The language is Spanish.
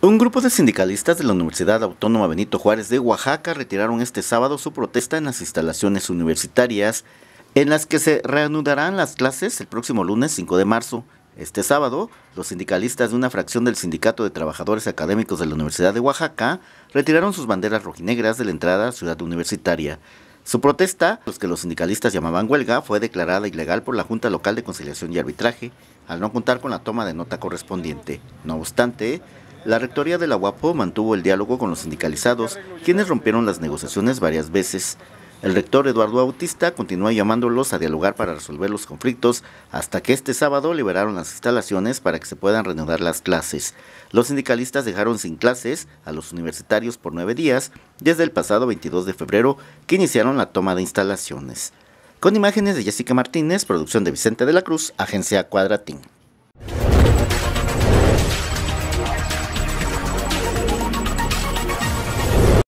Un grupo de sindicalistas de la Universidad Autónoma Benito Juárez de Oaxaca retiraron este sábado su protesta en las instalaciones universitarias, en las que se reanudarán las clases el próximo lunes 5 de marzo. Este sábado, los sindicalistas de una fracción del Sindicato de Trabajadores Académicos de la Universidad de Oaxaca retiraron sus banderas rojinegras de la entrada a Ciudad Universitaria. Su protesta, los que los sindicalistas llamaban huelga, fue declarada ilegal por la Junta Local de Conciliación y Arbitraje, al no contar con la toma de nota correspondiente. No obstante, la rectoría de la UAPO mantuvo el diálogo con los sindicalizados, quienes rompieron las negociaciones varias veces. El rector Eduardo Bautista continúa llamándolos a dialogar para resolver los conflictos hasta que este sábado liberaron las instalaciones para que se puedan reanudar las clases. Los sindicalistas dejaron sin clases a los universitarios por nueve días desde el pasado 22 de febrero que iniciaron la toma de instalaciones. Con imágenes de Jessica Martínez, producción de Vicente de la Cruz, agencia Cuadratín.